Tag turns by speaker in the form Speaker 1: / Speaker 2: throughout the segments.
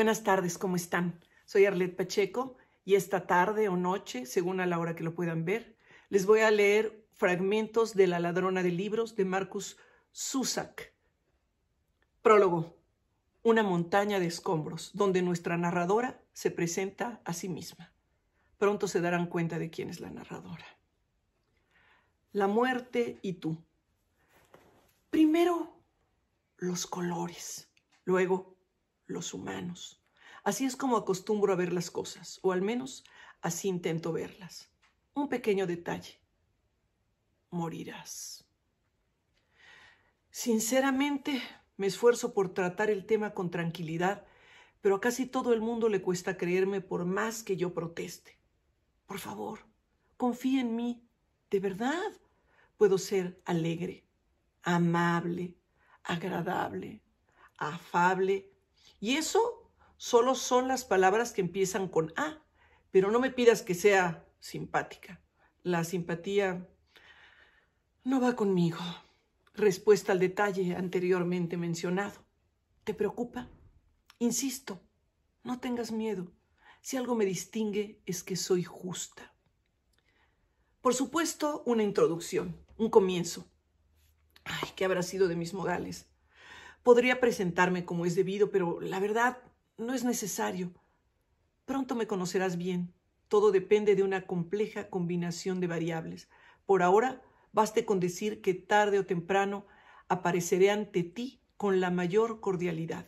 Speaker 1: Buenas tardes, ¿cómo están? Soy Arlet Pacheco y esta tarde o noche, según a la hora que lo puedan ver, les voy a leer fragmentos de La ladrona de libros de Marcus Zusak. Prólogo. Una montaña de escombros, donde nuestra narradora se presenta a sí misma. Pronto se darán cuenta de quién es la narradora. La muerte y tú. Primero los colores, luego los humanos. Así es como acostumbro a ver las cosas, o al menos así intento verlas. Un pequeño detalle. Morirás. Sinceramente, me esfuerzo por tratar el tema con tranquilidad, pero a casi todo el mundo le cuesta creerme por más que yo proteste. Por favor, confía en mí. De verdad, puedo ser alegre, amable, agradable, afable y eso solo son las palabras que empiezan con A, pero no me pidas que sea simpática. La simpatía no va conmigo. Respuesta al detalle anteriormente mencionado. ¿Te preocupa? Insisto, no tengas miedo. Si algo me distingue es que soy justa. Por supuesto, una introducción, un comienzo. Ay, ¿qué habrá sido de mis modales? Podría presentarme como es debido, pero la verdad no es necesario. Pronto me conocerás bien. Todo depende de una compleja combinación de variables. Por ahora, baste con decir que tarde o temprano apareceré ante ti con la mayor cordialidad.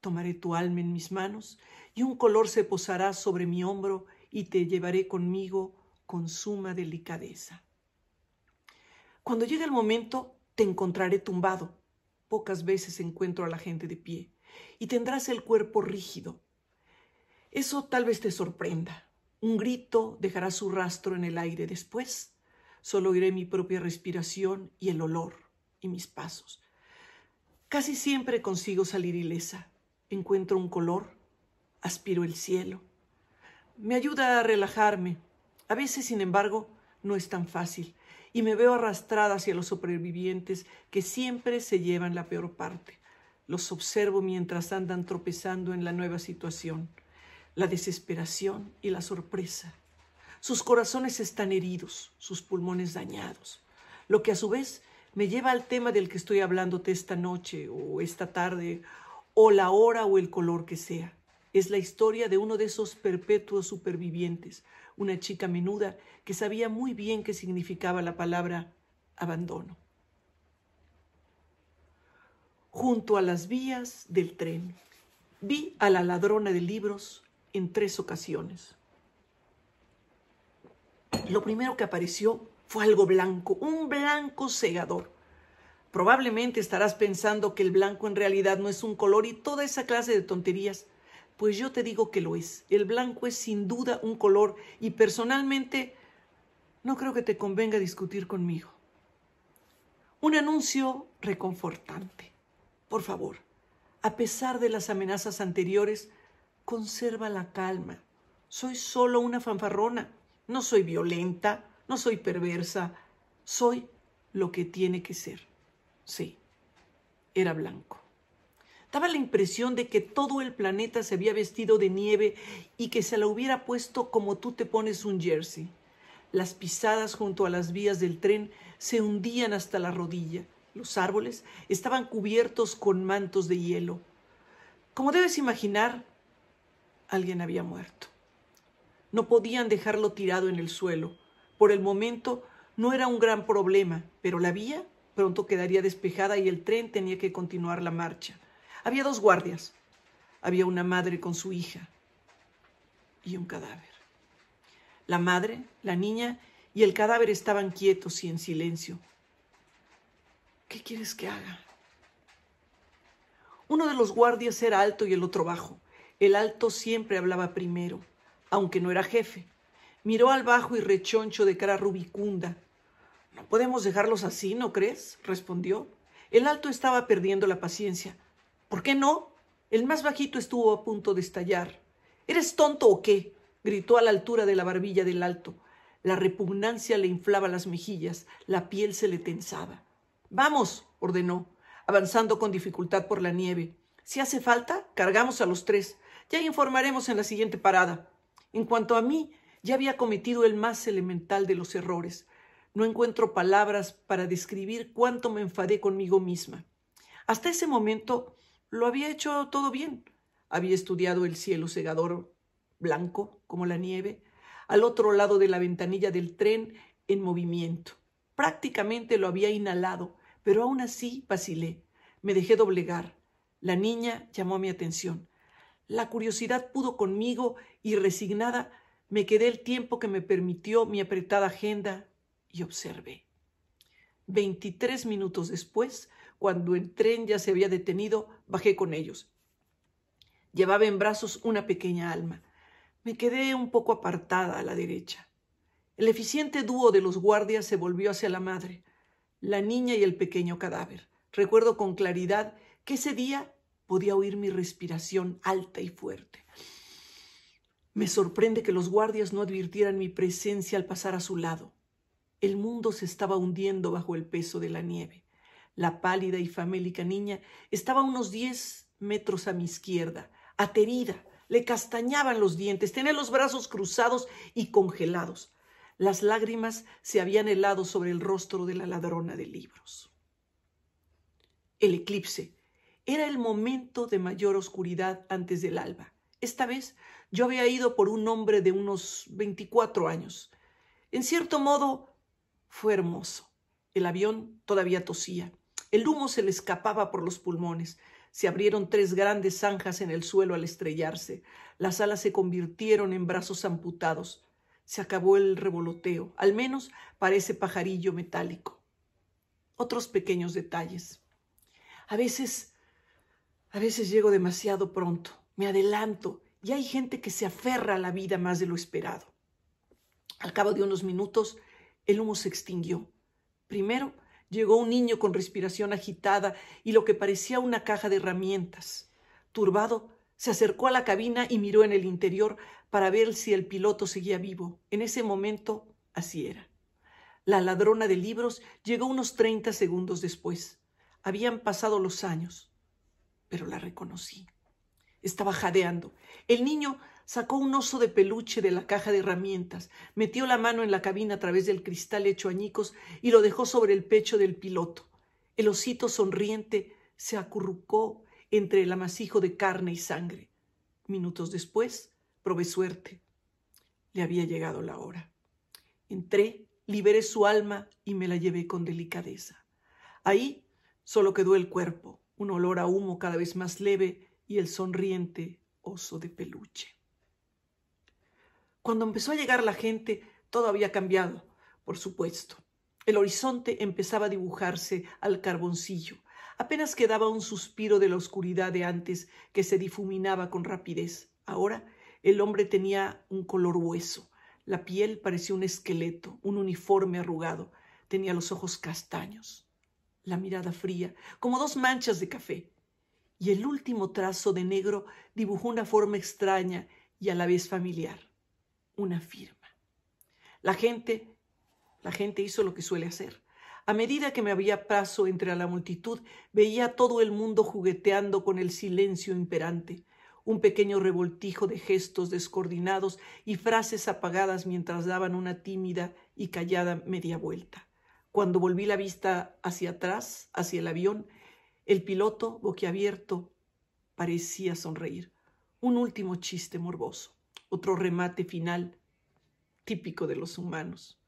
Speaker 1: Tomaré tu alma en mis manos y un color se posará sobre mi hombro y te llevaré conmigo con suma delicadeza. Cuando llegue el momento, te encontraré tumbado, Pocas veces encuentro a la gente de pie y tendrás el cuerpo rígido. Eso tal vez te sorprenda. Un grito dejará su rastro en el aire después. Solo oiré mi propia respiración y el olor y mis pasos. Casi siempre consigo salir ilesa. Encuentro un color, aspiro el cielo. Me ayuda a relajarme. A veces, sin embargo, no es tan fácil y me veo arrastrada hacia los supervivientes que siempre se llevan la peor parte. Los observo mientras andan tropezando en la nueva situación, la desesperación y la sorpresa. Sus corazones están heridos, sus pulmones dañados, lo que a su vez me lleva al tema del que estoy hablándote esta noche o esta tarde o la hora o el color que sea es la historia de uno de esos perpetuos supervivientes, una chica menuda que sabía muy bien qué significaba la palabra abandono. Junto a las vías del tren, vi a la ladrona de libros en tres ocasiones. Lo primero que apareció fue algo blanco, un blanco cegador. Probablemente estarás pensando que el blanco en realidad no es un color y toda esa clase de tonterías, pues yo te digo que lo es. El blanco es sin duda un color y personalmente no creo que te convenga discutir conmigo. Un anuncio reconfortante. Por favor, a pesar de las amenazas anteriores, conserva la calma. Soy solo una fanfarrona. No soy violenta, no soy perversa. Soy lo que tiene que ser. Sí, era blanco. Daba la impresión de que todo el planeta se había vestido de nieve y que se la hubiera puesto como tú te pones un jersey. Las pisadas junto a las vías del tren se hundían hasta la rodilla. Los árboles estaban cubiertos con mantos de hielo. Como debes imaginar, alguien había muerto. No podían dejarlo tirado en el suelo. Por el momento no era un gran problema, pero la vía pronto quedaría despejada y el tren tenía que continuar la marcha. Había dos guardias. Había una madre con su hija y un cadáver. La madre, la niña y el cadáver estaban quietos y en silencio. ¿Qué quieres que haga? Uno de los guardias era alto y el otro bajo. El alto siempre hablaba primero, aunque no era jefe. Miró al bajo y rechoncho de cara rubicunda. No podemos dejarlos así, ¿no crees? respondió. El alto estaba perdiendo la paciencia. ¿Por qué no? El más bajito estuvo a punto de estallar. ¿Eres tonto o qué? gritó a la altura de la barbilla del alto. La repugnancia le inflaba las mejillas, la piel se le tensaba. Vamos, ordenó, avanzando con dificultad por la nieve. Si hace falta, cargamos a los tres. Ya informaremos en la siguiente parada. En cuanto a mí, ya había cometido el más elemental de los errores. No encuentro palabras para describir cuánto me enfadé conmigo misma. Hasta ese momento lo había hecho todo bien. Había estudiado el cielo cegador, blanco como la nieve, al otro lado de la ventanilla del tren en movimiento. Prácticamente lo había inhalado, pero aún así vacilé. Me dejé doblegar. La niña llamó mi atención. La curiosidad pudo conmigo y resignada me quedé el tiempo que me permitió mi apretada agenda y observé. Veintitrés minutos después cuando el tren ya se había detenido, bajé con ellos. Llevaba en brazos una pequeña alma. Me quedé un poco apartada a la derecha. El eficiente dúo de los guardias se volvió hacia la madre, la niña y el pequeño cadáver. Recuerdo con claridad que ese día podía oír mi respiración alta y fuerte. Me sorprende que los guardias no advirtieran mi presencia al pasar a su lado. El mundo se estaba hundiendo bajo el peso de la nieve. La pálida y famélica niña estaba a unos diez metros a mi izquierda, aterida, le castañaban los dientes, tenía los brazos cruzados y congelados. Las lágrimas se habían helado sobre el rostro de la ladrona de libros. El eclipse era el momento de mayor oscuridad antes del alba. Esta vez yo había ido por un hombre de unos 24 años. En cierto modo, fue hermoso. El avión todavía tosía. El humo se le escapaba por los pulmones. Se abrieron tres grandes zanjas en el suelo al estrellarse. Las alas se convirtieron en brazos amputados. Se acabó el revoloteo, al menos parece pajarillo metálico. Otros pequeños detalles. A veces, a veces llego demasiado pronto, me adelanto y hay gente que se aferra a la vida más de lo esperado. Al cabo de unos minutos, el humo se extinguió. Primero, Llegó un niño con respiración agitada y lo que parecía una caja de herramientas. Turbado, se acercó a la cabina y miró en el interior para ver si el piloto seguía vivo. En ese momento, así era. La ladrona de libros llegó unos treinta segundos después. Habían pasado los años, pero la reconocí. Estaba jadeando. El niño Sacó un oso de peluche de la caja de herramientas, metió la mano en la cabina a través del cristal hecho añicos y lo dejó sobre el pecho del piloto. El osito sonriente se acurrucó entre el amasijo de carne y sangre. Minutos después, probé suerte. Le había llegado la hora. Entré, liberé su alma y me la llevé con delicadeza. Ahí solo quedó el cuerpo, un olor a humo cada vez más leve y el sonriente oso de peluche. Cuando empezó a llegar la gente, todo había cambiado, por supuesto. El horizonte empezaba a dibujarse al carboncillo. Apenas quedaba un suspiro de la oscuridad de antes que se difuminaba con rapidez. Ahora el hombre tenía un color hueso. La piel parecía un esqueleto, un uniforme arrugado. Tenía los ojos castaños, la mirada fría, como dos manchas de café. Y el último trazo de negro dibujó una forma extraña y a la vez familiar una firma. La gente, la gente hizo lo que suele hacer. A medida que me había paso entre la multitud, veía a todo el mundo jugueteando con el silencio imperante, un pequeño revoltijo de gestos descoordinados y frases apagadas mientras daban una tímida y callada media vuelta. Cuando volví la vista hacia atrás, hacia el avión, el piloto, boquiabierto, parecía sonreír. Un último chiste morboso otro remate final típico de los humanos.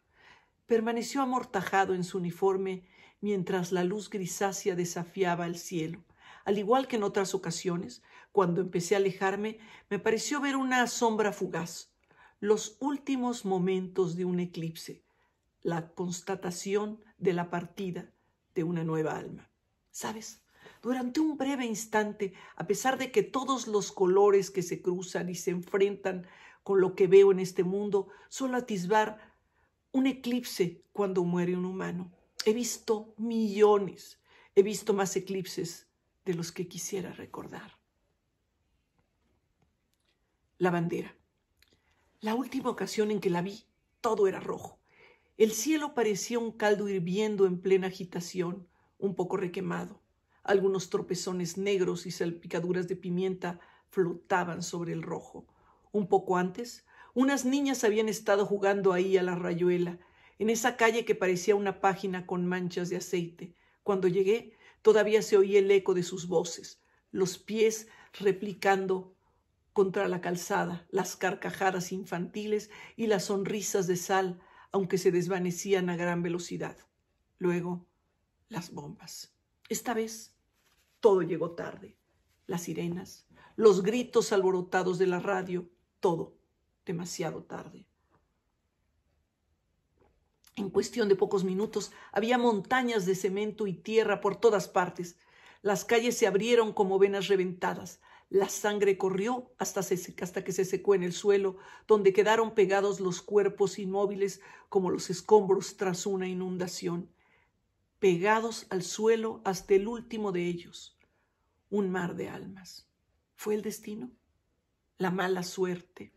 Speaker 1: Permaneció amortajado en su uniforme mientras la luz grisácea desafiaba el cielo. Al igual que en otras ocasiones, cuando empecé a alejarme, me pareció ver una sombra fugaz, los últimos momentos de un eclipse, la constatación de la partida de una nueva alma. ¿Sabes? Durante un breve instante, a pesar de que todos los colores que se cruzan y se enfrentan con lo que veo en este mundo, solo atisbar un eclipse cuando muere un humano. He visto millones, he visto más eclipses de los que quisiera recordar. La bandera. La última ocasión en que la vi, todo era rojo. El cielo parecía un caldo hirviendo en plena agitación, un poco requemado. Algunos tropezones negros y salpicaduras de pimienta flotaban sobre el rojo. Un poco antes, unas niñas habían estado jugando ahí a la rayuela, en esa calle que parecía una página con manchas de aceite. Cuando llegué, todavía se oía el eco de sus voces, los pies replicando contra la calzada, las carcajadas infantiles y las sonrisas de sal, aunque se desvanecían a gran velocidad. Luego, las bombas. Esta vez todo llegó tarde. Las sirenas, los gritos alborotados de la radio, todo demasiado tarde. En cuestión de pocos minutos había montañas de cemento y tierra por todas partes. Las calles se abrieron como venas reventadas. La sangre corrió hasta, hasta, que se secó en el suelo, donde quedaron pegados los cuerpos inmóviles como los escombros tras una inundación pegados al suelo hasta el último de ellos. Un mar de almas. ¿Fue el destino? ¿La mala suerte?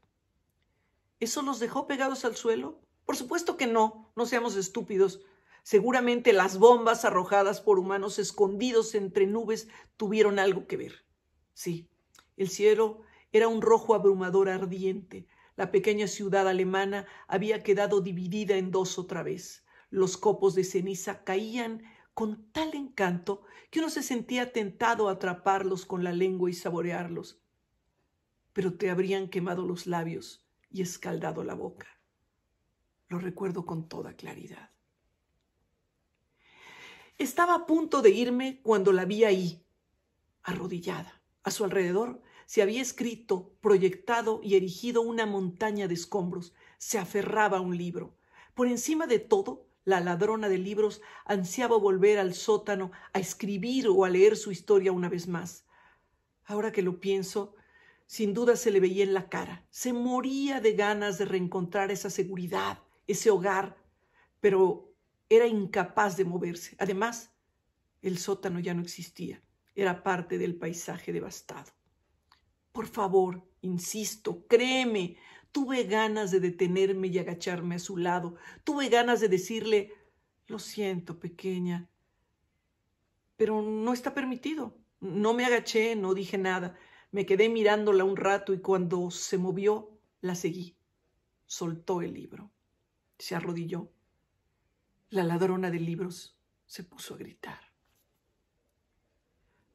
Speaker 1: ¿Eso los dejó pegados al suelo? Por supuesto que no, no seamos estúpidos. Seguramente las bombas arrojadas por humanos escondidos entre nubes tuvieron algo que ver. Sí, el cielo era un rojo abrumador ardiente. La pequeña ciudad alemana había quedado dividida en dos otra vez. Los copos de ceniza caían con tal encanto que uno se sentía tentado a atraparlos con la lengua y saborearlos, pero te habrían quemado los labios y escaldado la boca. Lo recuerdo con toda claridad. Estaba a punto de irme cuando la vi ahí, arrodillada. A su alrededor se había escrito, proyectado y erigido una montaña de escombros. Se aferraba a un libro. Por encima de todo, la ladrona de libros ansiaba volver al sótano a escribir o a leer su historia una vez más. Ahora que lo pienso, sin duda se le veía en la cara. Se moría de ganas de reencontrar esa seguridad, ese hogar, pero era incapaz de moverse. Además, el sótano ya no existía. Era parte del paisaje devastado. Por favor, insisto, créeme, Tuve ganas de detenerme y agacharme a su lado. Tuve ganas de decirle, lo siento, pequeña, pero no está permitido. No me agaché, no dije nada. Me quedé mirándola un rato y cuando se movió, la seguí. Soltó el libro. Se arrodilló. La ladrona de libros se puso a gritar.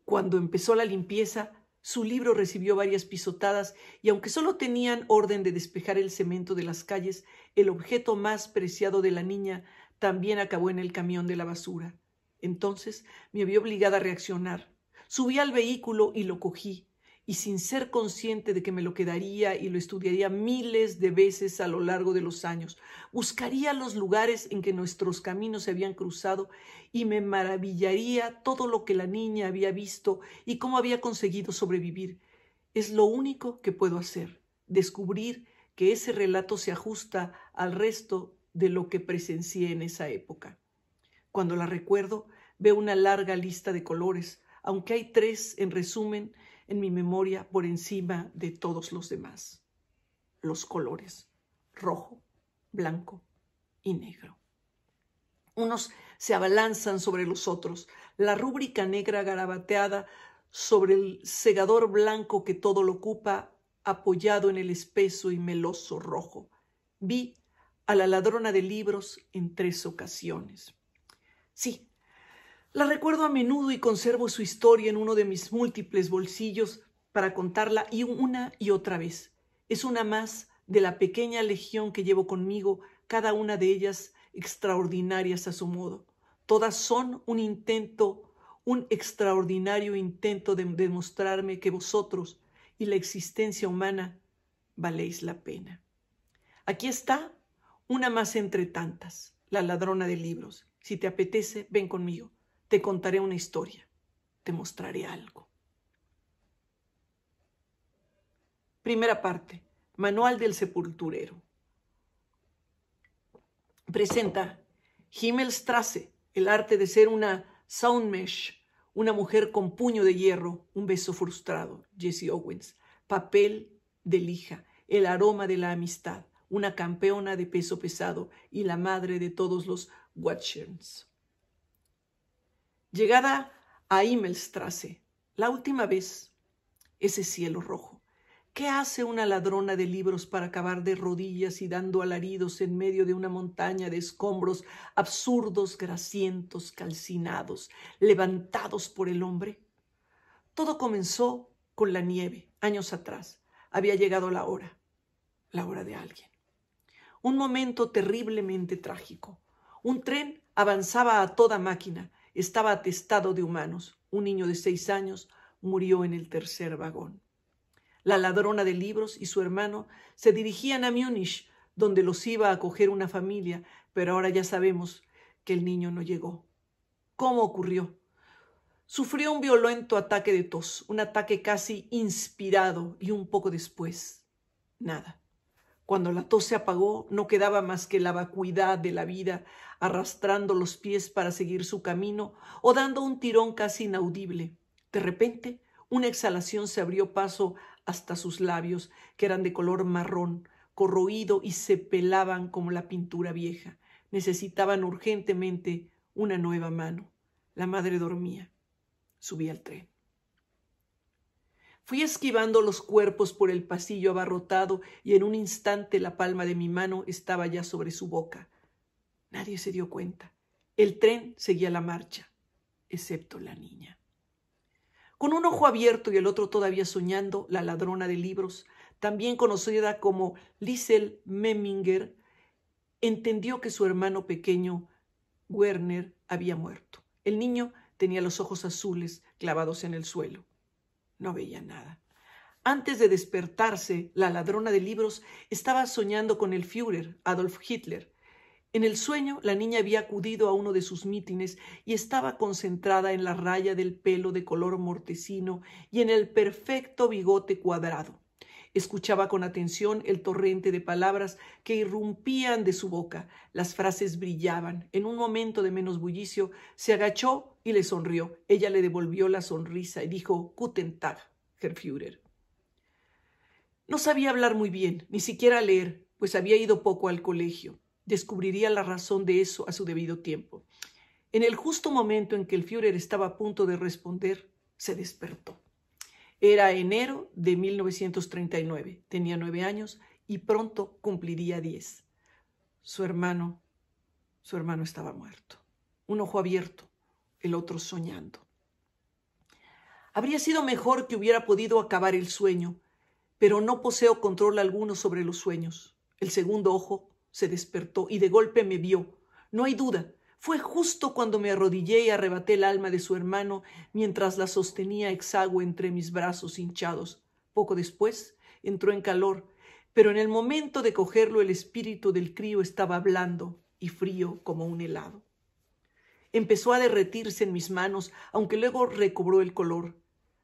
Speaker 1: Cuando empezó la limpieza, su libro recibió varias pisotadas y aunque solo tenían orden de despejar el cemento de las calles, el objeto más preciado de la niña también acabó en el camión de la basura. Entonces me vi obligada a reaccionar. Subí al vehículo y lo cogí y sin ser consciente de que me lo quedaría y lo estudiaría miles de veces a lo largo de los años. Buscaría los lugares en que nuestros caminos se habían cruzado y me maravillaría todo lo que la niña había visto y cómo había conseguido sobrevivir. Es lo único que puedo hacer, descubrir que ese relato se ajusta al resto de lo que presencié en esa época. Cuando la recuerdo, veo una larga lista de colores, aunque hay tres, en resumen, en mi memoria por encima de todos los demás. Los colores, rojo, blanco y negro. Unos se abalanzan sobre los otros, la rúbrica negra garabateada sobre el segador blanco que todo lo ocupa, apoyado en el espeso y meloso rojo. Vi a la ladrona de libros en tres ocasiones. Sí, la recuerdo a menudo y conservo su historia en uno de mis múltiples bolsillos para contarla y una y otra vez. Es una más de la pequeña legión que llevo conmigo, cada una de ellas extraordinarias a su modo. Todas son un intento, un extraordinario intento de demostrarme que vosotros y la existencia humana valéis la pena. Aquí está una más entre tantas, la ladrona de libros. Si te apetece, ven conmigo. Te contaré una historia, te mostraré algo. Primera parte, Manual del Sepulturero. Presenta Himmelstrasse, el arte de ser una Soundmesh, una mujer con puño de hierro, un beso frustrado, Jesse Owens, papel de lija, el aroma de la amistad, una campeona de peso pesado y la madre de todos los Watchers. Llegada a Himmelstrasse, la última vez, ese cielo rojo. ¿Qué hace una ladrona de libros para acabar de rodillas y dando alaridos en medio de una montaña de escombros absurdos, grasientos, calcinados, levantados por el hombre? Todo comenzó con la nieve, años atrás. Había llegado la hora, la hora de alguien. Un momento terriblemente trágico. Un tren avanzaba a toda máquina, estaba atestado de humanos. Un niño de seis años murió en el tercer vagón. La ladrona de libros y su hermano se dirigían a Múnich, donde los iba a acoger una familia, pero ahora ya sabemos que el niño no llegó. ¿Cómo ocurrió? Sufrió un violento ataque de tos, un ataque casi inspirado y un poco después, nada. Cuando la tos se apagó, no quedaba más que la vacuidad de la vida, arrastrando los pies para seguir su camino o dando un tirón casi inaudible. De repente, una exhalación se abrió paso hasta sus labios, que eran de color marrón, corroído y se pelaban como la pintura vieja. Necesitaban urgentemente una nueva mano. La madre dormía. Subí al tren. Fui esquivando los cuerpos por el pasillo abarrotado y en un instante la palma de mi mano estaba ya sobre su boca. Nadie se dio cuenta. El tren seguía la marcha, excepto la niña. Con un ojo abierto y el otro todavía soñando, la ladrona de libros, también conocida como Liesel Memminger, entendió que su hermano pequeño, Werner, había muerto. El niño tenía los ojos azules clavados en el suelo. No veía nada. Antes de despertarse, la ladrona de libros estaba soñando con el Führer, Adolf Hitler. En el sueño, la niña había acudido a uno de sus mítines y estaba concentrada en la raya del pelo de color mortecino y en el perfecto bigote cuadrado. Escuchaba con atención el torrente de palabras que irrumpían de su boca. Las frases brillaban. En un momento de menos bullicio, se agachó y le sonrió. Ella le devolvió la sonrisa y dijo, Guten Tag, Herr Führer. No sabía hablar muy bien, ni siquiera leer, pues había ido poco al colegio. Descubriría la razón de eso a su debido tiempo. En el justo momento en que el Führer estaba a punto de responder, se despertó. Era enero de 1939, tenía nueve años y pronto cumpliría diez. Su hermano, su hermano estaba muerto, un ojo abierto, el otro soñando. Habría sido mejor que hubiera podido acabar el sueño, pero no poseo control alguno sobre los sueños. El segundo ojo se despertó y de golpe me vio. No hay duda, fue justo cuando me arrodillé y arrebaté el alma de su hermano mientras la sostenía exagüe entre mis brazos hinchados. Poco después entró en calor, pero en el momento de cogerlo el espíritu del crío estaba blando y frío como un helado. Empezó a derretirse en mis manos, aunque luego recobró el color.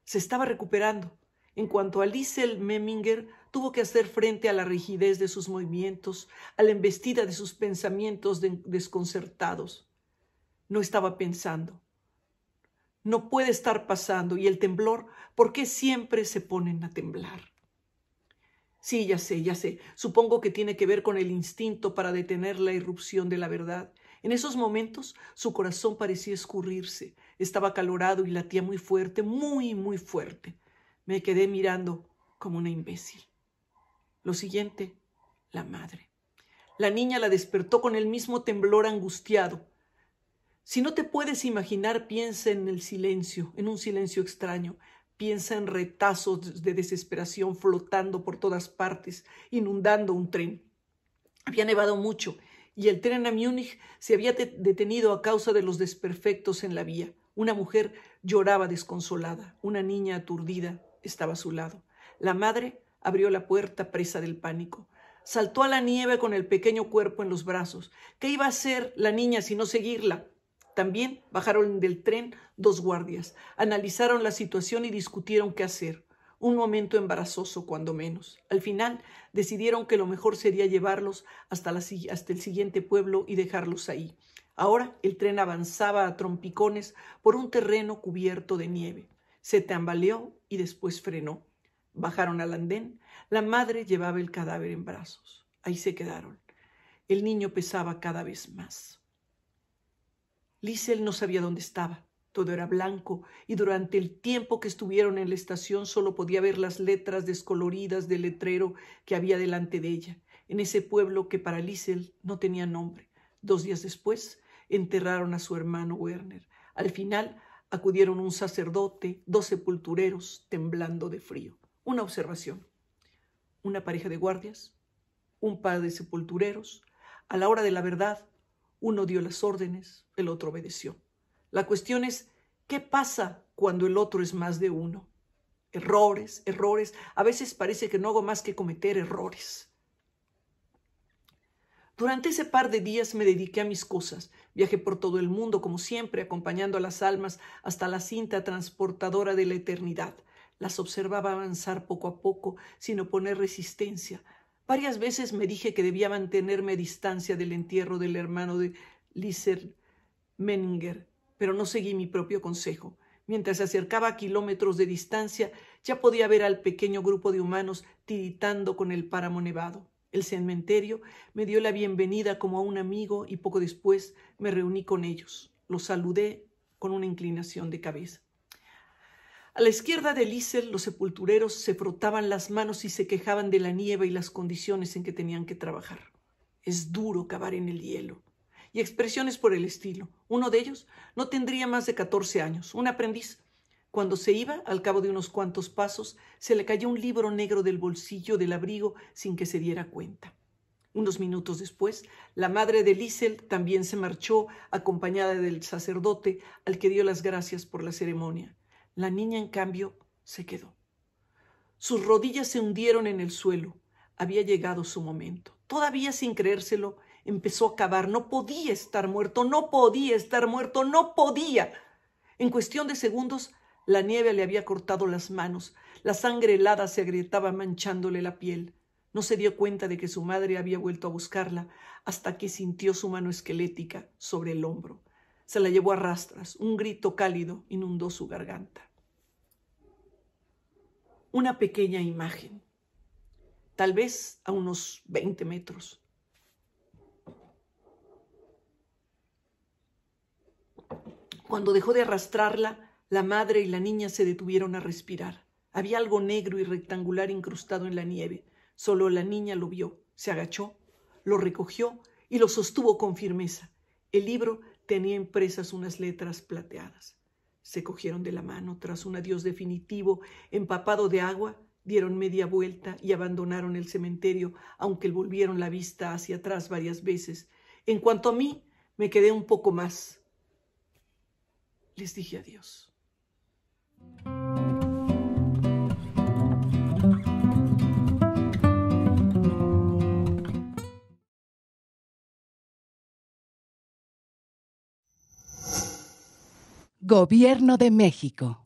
Speaker 1: Se estaba recuperando. En cuanto a Liesel Memminger, tuvo que hacer frente a la rigidez de sus movimientos, a la embestida de sus pensamientos desconcertados. No estaba pensando. No puede estar pasando. Y el temblor, ¿por qué siempre se ponen a temblar? Sí, ya sé, ya sé. Supongo que tiene que ver con el instinto para detener la irrupción de la verdad. En esos momentos su corazón parecía escurrirse. Estaba calorado y latía muy fuerte, muy, muy fuerte. Me quedé mirando como una imbécil. Lo siguiente, la madre. La niña la despertó con el mismo temblor angustiado. Si no te puedes imaginar, piensa en el silencio, en un silencio extraño. Piensa en retazos de desesperación flotando por todas partes, inundando un tren. Había nevado mucho y el tren a Múnich se había detenido a causa de los desperfectos en la vía. Una mujer lloraba desconsolada, una niña aturdida estaba a su lado. La madre Abrió la puerta presa del pánico. Saltó a la nieve con el pequeño cuerpo en los brazos. ¿Qué iba a hacer la niña si no seguirla? También bajaron del tren dos guardias. Analizaron la situación y discutieron qué hacer. Un momento embarazoso, cuando menos. Al final decidieron que lo mejor sería llevarlos hasta, hasta el siguiente pueblo y dejarlos ahí. Ahora el tren avanzaba a trompicones por un terreno cubierto de nieve. Se tambaleó y después frenó. Bajaron al andén. La madre llevaba el cadáver en brazos. Ahí se quedaron. El niño pesaba cada vez más. Lisel no sabía dónde estaba. Todo era blanco y durante el tiempo que estuvieron en la estación solo podía ver las letras descoloridas del letrero que había delante de ella, en ese pueblo que para Lisel no tenía nombre. Dos días después enterraron a su hermano Werner. Al final acudieron un sacerdote, dos sepultureros, temblando de frío una observación, una pareja de guardias, un par de sepultureros, a la hora de la verdad, uno dio las órdenes, el otro obedeció. La cuestión es, ¿qué pasa cuando el otro es más de uno? Errores, errores. A veces parece que no hago más que cometer errores. Durante ese par de días me dediqué a mis cosas. Viajé por todo el mundo, como siempre, acompañando a las almas hasta la cinta transportadora de la eternidad. Las observaba avanzar poco a poco, sin oponer resistencia. Varias veces me dije que debía mantenerme a distancia del entierro del hermano de Lisser Menninger, pero no seguí mi propio consejo. Mientras se acercaba a kilómetros de distancia, ya podía ver al pequeño grupo de humanos tiritando con el páramo nevado. El cementerio me dio la bienvenida como a un amigo y poco después me reuní con ellos. Los saludé con una inclinación de cabeza. A la izquierda de Liesel, los sepultureros se frotaban las manos y se quejaban de la nieve y las condiciones en que tenían que trabajar. Es duro cavar en el hielo. Y expresiones por el estilo. Uno de ellos no tendría más de 14 años, un aprendiz. Cuando se iba, al cabo de unos cuantos pasos, se le cayó un libro negro del bolsillo del abrigo sin que se diera cuenta. Unos minutos después, la madre de Liesel también se marchó, acompañada del sacerdote, al que dio las gracias por la ceremonia. La niña, en cambio, se quedó. Sus rodillas se hundieron en el suelo. Había llegado su momento. Todavía sin creérselo, empezó a cavar. No podía estar muerto, no podía estar muerto, no podía. En cuestión de segundos, la nieve le había cortado las manos. La sangre helada se agrietaba manchándole la piel. No se dio cuenta de que su madre había vuelto a buscarla hasta que sintió su mano esquelética sobre el hombro. Se la llevó a rastras. Un grito cálido inundó su garganta. Una pequeña imagen, tal vez a unos 20 metros. Cuando dejó de arrastrarla, la madre y la niña se detuvieron a respirar. Había algo negro y rectangular incrustado en la nieve. Solo la niña lo vio, se agachó, lo recogió y lo sostuvo con firmeza. El libro tenía impresas unas letras plateadas. Se cogieron de la mano tras un adiós definitivo, empapado de agua, dieron media vuelta y abandonaron el cementerio, aunque volvieron la vista hacia atrás varias veces. En cuanto a mí, me quedé un poco más. Les dije adiós. Gobierno de México.